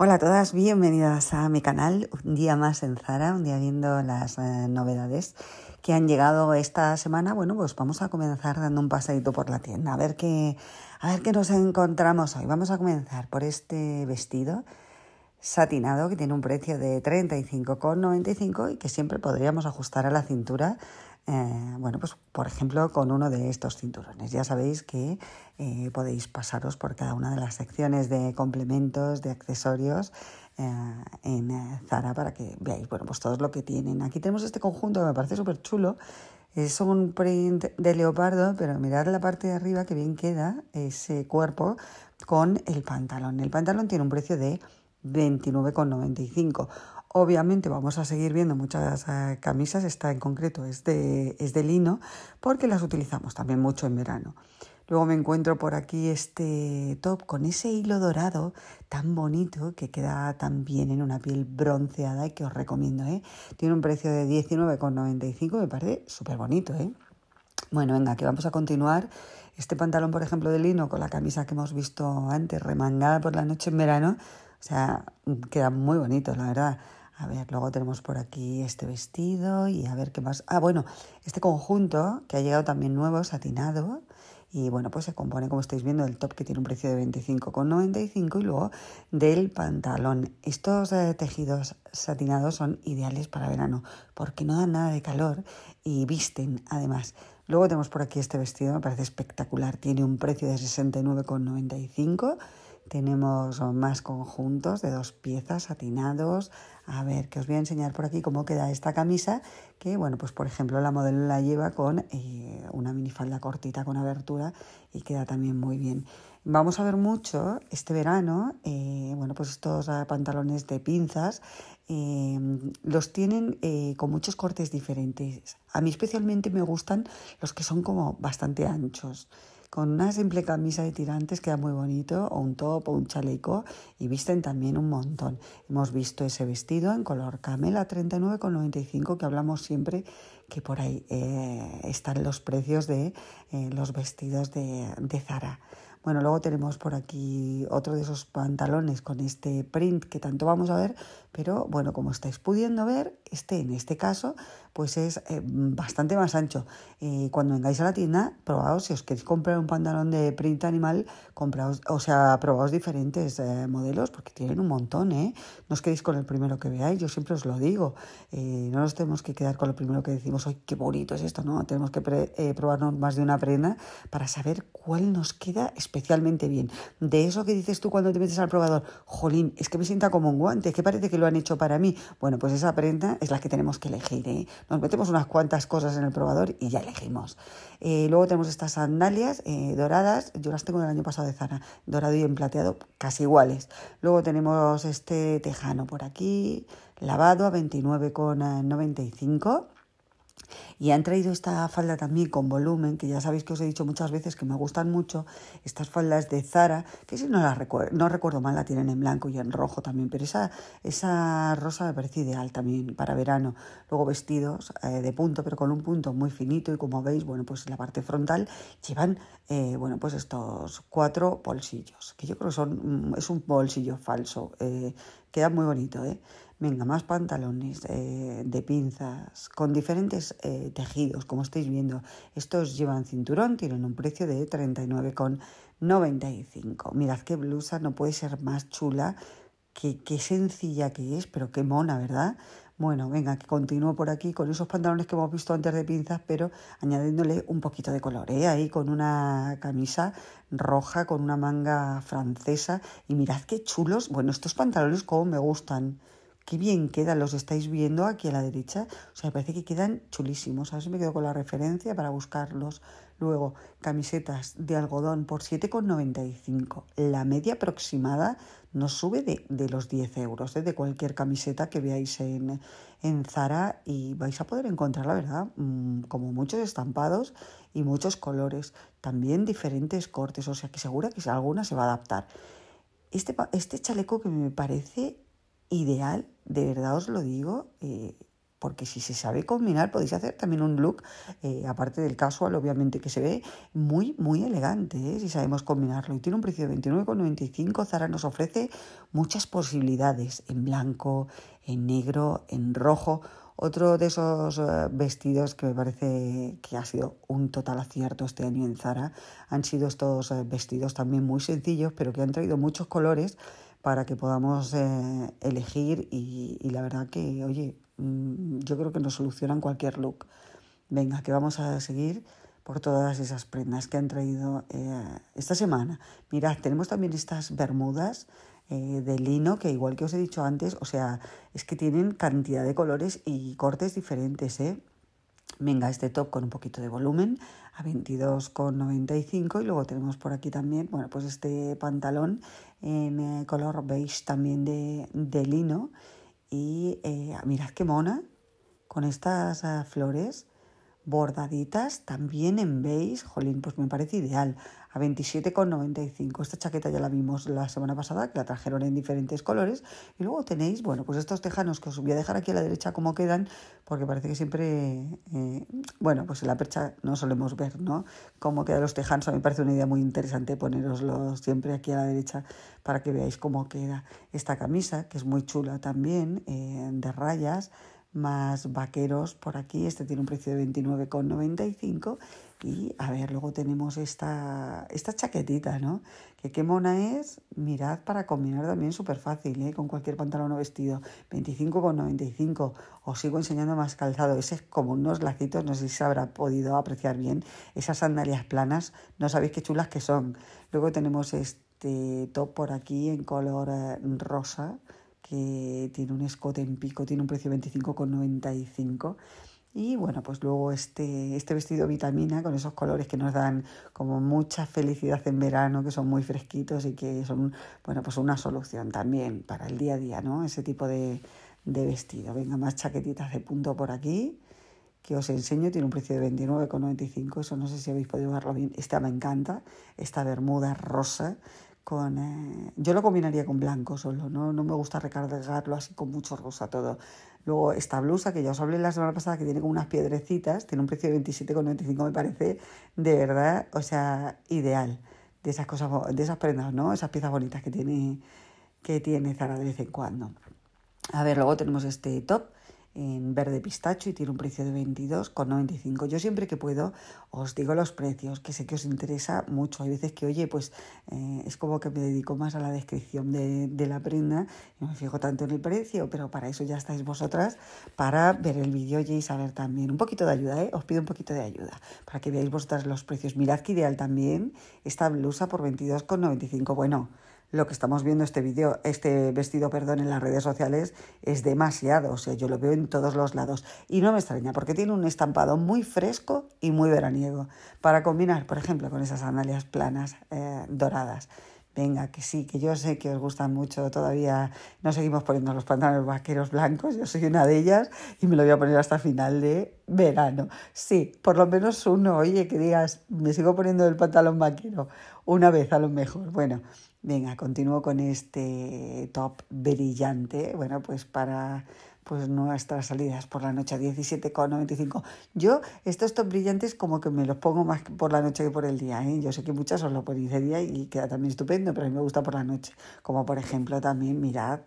Hola a todas, bienvenidas a mi canal, un día más en Zara, un día viendo las eh, novedades que han llegado esta semana. Bueno, pues vamos a comenzar dando un paseito por la tienda, a ver qué, a ver qué nos encontramos hoy. Vamos a comenzar por este vestido satinado que tiene un precio de 35,95 y que siempre podríamos ajustar a la cintura eh, bueno, pues por ejemplo con uno de estos cinturones. Ya sabéis que eh, podéis pasaros por cada una de las secciones de complementos, de accesorios eh, en Zara para que veáis, bueno, pues todo lo que tienen. Aquí tenemos este conjunto que me parece súper chulo. Es un print de leopardo, pero mirad la parte de arriba que bien queda ese cuerpo con el pantalón. El pantalón tiene un precio de 29,95. Obviamente vamos a seguir viendo muchas eh, camisas, esta en concreto es de, es de lino, porque las utilizamos también mucho en verano. Luego me encuentro por aquí este top con ese hilo dorado tan bonito que queda tan bien en una piel bronceada y que os recomiendo. ¿eh? Tiene un precio de 19,95 me parece súper bonito. ¿eh? Bueno, venga, que vamos a continuar. Este pantalón, por ejemplo, de lino con la camisa que hemos visto antes, remangada por la noche en verano, o sea, queda muy bonito, la verdad. A ver, luego tenemos por aquí este vestido y a ver qué más. Ah, bueno, este conjunto que ha llegado también nuevo, satinado. Y bueno, pues se compone, como estáis viendo, del top que tiene un precio de 25,95 y luego del pantalón. Estos eh, tejidos satinados son ideales para verano porque no dan nada de calor y visten además. Luego tenemos por aquí este vestido, me parece espectacular. Tiene un precio de 69,95 tenemos más conjuntos de dos piezas atinados. A ver, que os voy a enseñar por aquí cómo queda esta camisa, que bueno, pues por ejemplo la modelo la lleva con eh, una minifalda cortita con abertura y queda también muy bien. Vamos a ver mucho este verano, eh, bueno, pues estos ah, pantalones de pinzas, eh, los tienen con muchos cortes diferentes. A mí especialmente me gustan los que son como bastante anchos con una simple camisa de tirantes queda muy bonito, o un top o un chaleco, y visten también un montón. Hemos visto ese vestido en color camela 39,95 que hablamos siempre que por ahí eh, están los precios de eh, los vestidos de, de Zara. Bueno, luego tenemos por aquí otro de esos pantalones con este print que tanto vamos a ver, pero bueno, como estáis pudiendo ver, este en este caso pues es eh, bastante más ancho. Eh, cuando vengáis a la tienda, probaos, si os queréis comprar un pantalón de print animal, compraos, o sea, probaos diferentes eh, modelos porque tienen un montón, ¿eh? No os quedéis con el primero que veáis, yo siempre os lo digo, no nos tenemos que quedar con lo primero que decimos, ¡ay, qué bonito es esto! No, tenemos que probarnos más de una prenda para saber cuál nos queda especialmente bien. De eso que dices tú cuando te metes al probador, jolín, es que me sienta como un guante, que parece que lo han hecho para mí. Bueno, pues esa prenda es la que tenemos que elegir. ¿eh? Nos metemos unas cuantas cosas en el probador y ya elegimos. Eh, luego tenemos estas sandalias eh, doradas, yo las tengo del año pasado de Zara, dorado y en plateado, casi iguales. Luego tenemos este tejano por aquí, lavado a 29,95 y han traído esta falda también con volumen, que ya sabéis que os he dicho muchas veces que me gustan mucho, estas faldas de Zara, que si no las recuerdo, no recuerdo mal la tienen en blanco y en rojo también, pero esa, esa rosa me parece ideal también para verano. Luego vestidos eh, de punto, pero con un punto muy finito y como veis, bueno, pues en la parte frontal llevan, eh, bueno, pues estos cuatro bolsillos, que yo creo que son, mm, es un bolsillo falso, eh, queda muy bonito, ¿eh? Venga, más pantalones eh, de pinzas con diferentes eh, tejidos, como estáis viendo. Estos llevan cinturón, tienen un precio de 39,95. Mirad qué blusa, no puede ser más chula, qué, qué sencilla que es, pero qué mona, ¿verdad? Bueno, venga, que continúo por aquí con esos pantalones que hemos visto antes de pinzas, pero añadiéndole un poquito de color, ¿eh? ahí con una camisa roja, con una manga francesa. Y mirad qué chulos, bueno, estos pantalones como me gustan qué bien quedan, los estáis viendo aquí a la derecha. O sea, me parece que quedan chulísimos. A ver si me quedo con la referencia para buscarlos. Luego, camisetas de algodón por 7,95. La media aproximada nos sube de, los 10 euros, ¿eh? de cualquier camiseta que veáis en, en Zara y vais a poder encontrar, la verdad, mm, como muchos estampados y muchos colores, también diferentes cortes, o sea que segura que alguna se va a adaptar. Este, este chaleco que me parece ideal, de verdad os lo digo, eh, porque si se sabe combinar podéis hacer también un look, eh, aparte del casual obviamente que se ve, muy, muy elegante, ¿eh? si sabemos combinarlo. Y tiene un precio de 29,95, Zara nos ofrece muchas posibilidades, en blanco, en negro, en rojo. Otro de esos vestidos que me parece que ha sido un total acierto este año en Zara han sido estos vestidos también muy sencillos, pero que han traído muchos colores para que podamos eh, elegir y, la verdad que, oye, mm, yo creo que nos solucionan cualquier look. Venga, que vamos a seguir por todas esas prendas que han traído eh, esta semana. Mirad, tenemos también estas bermudas eh, de lino que igual que os he dicho antes, o sea, es que tienen cantidad de colores y cortes diferentes, ¿eh? Venga, este top con un poquito de volumen a 22,95 y luego tenemos por aquí también, bueno, pues este pantalón en eh, color beige también de, lino y eh, mirad qué mona con estas eh, flores bordaditas también en beige, jolín, pues me parece ideal, a 27,95. Esta chaqueta ya la vimos la semana pasada, que la trajeron en diferentes colores. Y luego tenéis, bueno, pues estos tejanos que os voy a dejar aquí a la derecha cómo quedan, porque parece que siempre, eh, bueno, pues en la percha no solemos ver, ¿no? Cómo quedan los tejanos. A mí me parece una idea muy interesante poneroslos siempre aquí a la derecha para que veáis cómo queda esta camisa, que es muy chula también, eh, de rayas más vaqueros por aquí. Este tiene un precio de 29,95. Y a ver, luego tenemos esta, esta chaquetita, ¿no? Que qué mona es. Mirad para combinar también súper fácil, ¿eh? Con cualquier pantalón o vestido. 25,95. Os sigo enseñando más calzado. Ese es como unos lacitos, no sé si se habrá podido apreciar bien. Esas sandalias planas, no sabéis qué chulas que son. Luego tenemos este top por aquí en color eh, rosa que tiene un escote en pico, tiene un precio 25,95. Y bueno, pues luego este, este vestido vitamina con esos colores que nos dan como mucha felicidad en verano, que son muy fresquitos y que son, bueno, pues una solución también para el día a día, ¿no? Ese tipo de, de vestido. Venga, más chaquetitas de punto por aquí que os enseño tiene un precio de 29,95, eso no sé si habéis podido verlo bien. Esta me encanta, esta bermuda rosa con, eh, yo lo combinaría con blanco solo, ¿no? no me gusta recargarlo así con mucho rosa todo. Luego esta blusa que ya os hablé la semana pasada que tiene como unas piedrecitas, tiene un precio de 27,95 me parece, de verdad, o sea, ideal. De esas cosas, de esas prendas, ¿no? Esas piezas bonitas que tiene, que tiene Zara de vez en cuando. A ver, luego tenemos este top en verde pistacho y tiene un precio de 22,95. Yo siempre que puedo os digo los precios, que sé que os interesa mucho. Hay veces que, oye, pues eh, es como que me dedico más a la descripción de, la prenda no me fijo tanto en el precio, pero para eso ya estáis vosotras para ver el vídeo y saber también un poquito de ayuda, ¿eh? os pido un poquito de ayuda para que veáis vosotras los precios. Mirad que ideal también esta blusa por 22,95. Bueno lo que estamos viendo este vídeo, este vestido, perdón, en las redes sociales es demasiado, o sea, yo lo veo en todos los lados y no me extraña porque tiene un estampado muy fresco y muy veraniego para combinar, por ejemplo, con esas sandalias planas eh, doradas. Venga, que sí, que yo sé que os gustan mucho, todavía no seguimos poniendo los pantalones vaqueros blancos, yo soy una de ellas y me lo voy a poner hasta final de verano. Sí, por lo menos uno, oye, que digas, me sigo poniendo el pantalón vaquero una vez a lo mejor. Bueno, venga, continúo con este top brillante, bueno, pues para pues nuestras salidas por la noche a 17,95. Yo estos top brillantes como que me los pongo más por la noche que por el día. ¿eh? Yo sé que muchas os lo ponéis de día y queda también estupendo, pero a mí me gusta por la noche. Como por ejemplo también, mirad,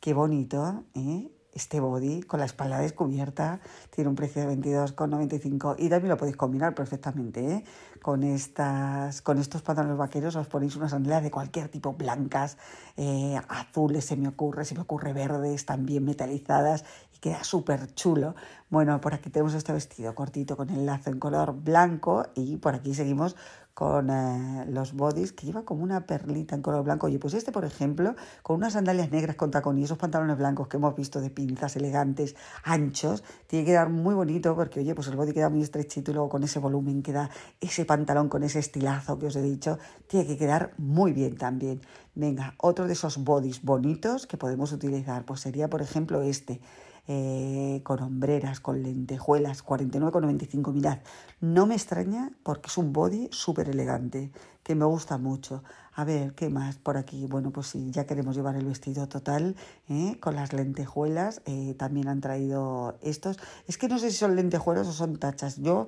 qué bonito, ¿eh? este body con la espalda descubierta tiene un precio de 22,95 y también lo podéis combinar perfectamente ¿eh? con estas con estos pantalones vaqueros os ponéis unas sandalias de cualquier tipo blancas eh, azules se me ocurre se me ocurre verdes también metalizadas y queda súper chulo bueno por aquí tenemos este vestido cortito con el lazo en color blanco y por aquí seguimos con eh, los bodys que lleva como una perlita en color blanco. Oye, pues este, por ejemplo, con unas sandalias negras con tacón y esos pantalones blancos que hemos visto de pinzas elegantes, anchos, tiene que quedar muy bonito porque, oye, pues el body queda muy estrechito y luego con ese volumen que da ese pantalón con ese estilazo que os he dicho, tiene que quedar muy bien también. Venga, otro de esos bodys bonitos que podemos utilizar, pues sería, por ejemplo, este eh, con hombreras, con lentejuelas, 49,95. Mirad, no me extraña porque es un body súper elegante, que me gusta mucho. A ver, ¿qué más por aquí? Bueno, pues si ya queremos llevar el vestido total, ¿eh? con las lentejuelas, eh, también han traído estos. Es que no sé si son lentejuelas o son tachas. Yo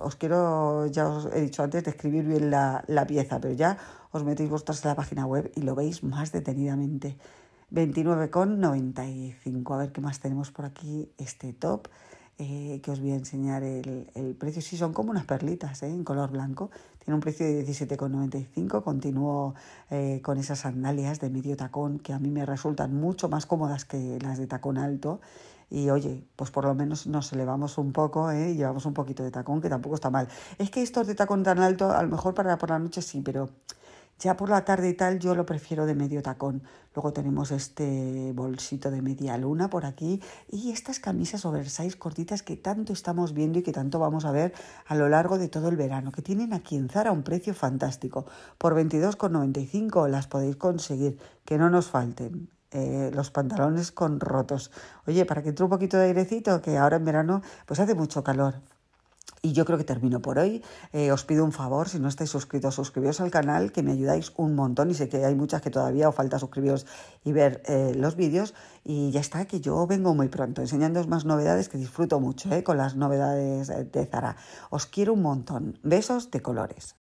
os quiero, ya os he dicho antes, describir bien la, pieza, pero ya os metéis vosotros en la página web y lo veis más detenidamente. 29,95. A ver qué más tenemos por aquí, este top, eh, que os voy a enseñar el, precio. Sí, son como unas perlitas, eh, en color blanco. Tiene un precio de 17,95. Continúo eh, con esas sandalias de medio tacón, que a mí me resultan mucho más cómodas que las de tacón alto. Y oye, pues por lo menos nos elevamos un poco y llevamos un poquito de tacón, que tampoco está mal. Es que estos de tacón tan alto, a lo mejor para por la noche sí, pero ya por la tarde y tal yo lo prefiero de medio tacón. Luego tenemos este bolsito de media luna por aquí y estas camisas oversize cortitas que tanto estamos viendo y que tanto vamos a ver a lo largo de todo el verano, que tienen aquí en Zara un precio fantástico. Por 22,95 las podéis conseguir, que no nos falten. Eh, los pantalones con rotos. Oye, para que entre un poquito de airecito, que ahora en verano pues hace mucho calor. Y yo creo que termino por hoy. Eh, os pido un favor, si no estáis suscritos, suscribiros al canal, que me ayudáis un montón. Y sé que hay muchas que todavía os falta suscribiros y ver eh, los vídeos. Y ya está, que yo vengo muy pronto enseñándoos más novedades que disfruto mucho eh, con las novedades de Zara. Os quiero un montón. Besos de colores.